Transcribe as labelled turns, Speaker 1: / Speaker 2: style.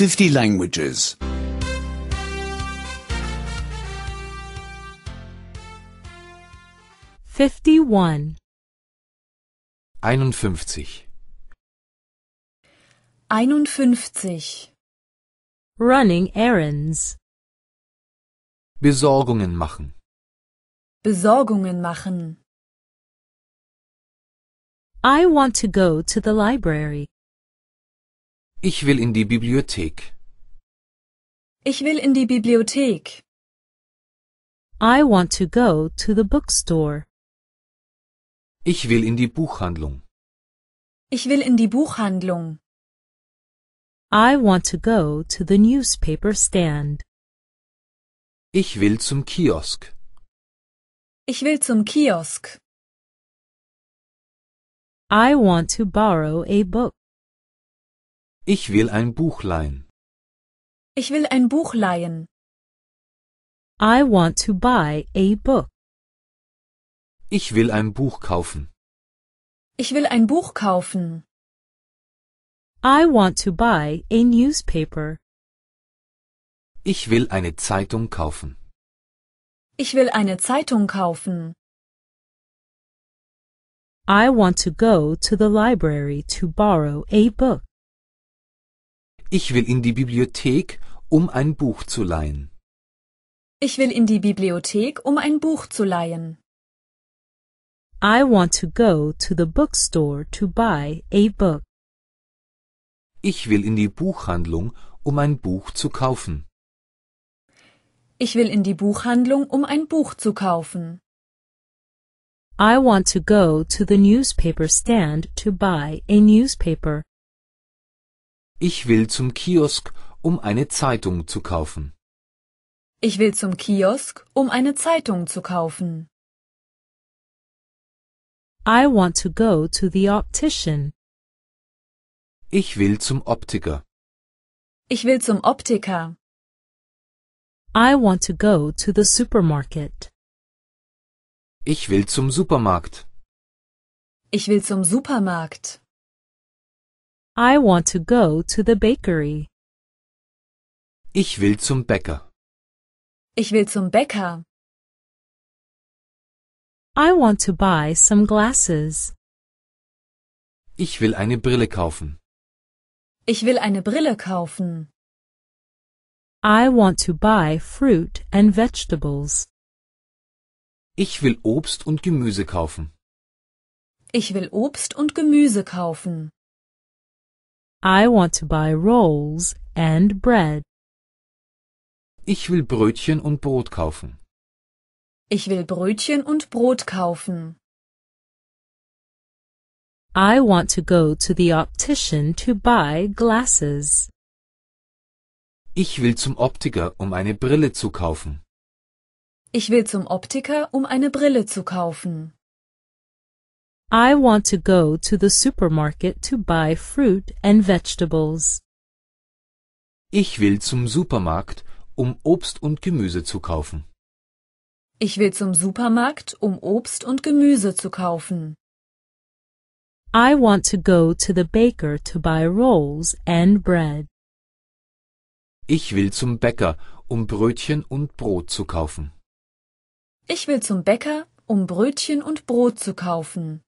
Speaker 1: 50 languages.
Speaker 2: 51. 51. 51.
Speaker 3: Running errands. Besorgungen machen. Besorgungen machen.
Speaker 2: I want to go to the library.
Speaker 3: Ich will in die Bibliothek.
Speaker 2: Ich will in die Bibliothek. I want to go to the bookstore.
Speaker 3: Ich will in die Buchhandlung.
Speaker 2: Ich will in die Buchhandlung. I want to go to the newspaper stand.
Speaker 3: Ich will zum Kiosk.
Speaker 2: Ich will zum Kiosk. I want to borrow a book.
Speaker 3: Ich will ein Buch leihen.
Speaker 2: Ich will ein Buch leihen. I want to buy a book.
Speaker 3: Ich will ein Buch kaufen.
Speaker 2: Ich will ein Buch kaufen. I want to buy a
Speaker 3: newspaper. Ich will eine Zeitung kaufen.
Speaker 2: Ich will eine Zeitung kaufen. I want to go to the library to borrow a book.
Speaker 1: Ich will in die Bibliothek, um ein Buch zu leihen.
Speaker 2: Ich will in die Bibliothek, um ein Buch zu leihen. I want to go to the bookstore to buy a book.
Speaker 1: Ich will in die Buchhandlung, um ein Buch zu kaufen.
Speaker 2: Ich will in die Buchhandlung, um ein Buch zu kaufen. I want to go to the newspaper stand to buy a newspaper.
Speaker 1: Ich will zum Kiosk, um eine Zeitung zu kaufen.
Speaker 2: Ich will zum Kiosk, um eine Zeitung zu kaufen. I want to go to the optician.
Speaker 3: Ich will zum Optiker.
Speaker 2: Ich will zum Optiker. I want to go to the supermarket.
Speaker 3: Ich will zum Supermarkt.
Speaker 2: Ich will zum Supermarkt. I want to go to the bakery.
Speaker 3: Ich will zum Bäcker.
Speaker 2: Ich will zum Bäcker. I want to buy some glasses.
Speaker 3: Ich will eine Brille kaufen.
Speaker 2: Ich will eine Brille kaufen. I want to buy fruit and vegetables.
Speaker 3: Ich will Obst und Gemüse kaufen.
Speaker 2: Ich will Obst und Gemüse kaufen. I want to buy rolls
Speaker 3: and bread. Ich will Brötchen und Brot kaufen.
Speaker 2: Ich will Brötchen und Brot kaufen. I want to go to the optician to buy glasses.
Speaker 1: Ich will zum Optiker, um eine Brille zu kaufen.
Speaker 2: Ich will zum Optiker, um eine Brille zu kaufen. I want to go to the supermarket to buy fruit and vegetables.
Speaker 1: Ich will zum Supermarkt, um Obst und Gemüse zu kaufen.
Speaker 2: Ich will zum Supermarkt, um Obst und Gemüse zu kaufen. I want to go to the baker to buy rolls and bread.
Speaker 1: Ich will zum Bäcker, um Brötchen und Brot zu kaufen.
Speaker 3: Ich will zum Bäcker, um Brötchen und Brot zu kaufen.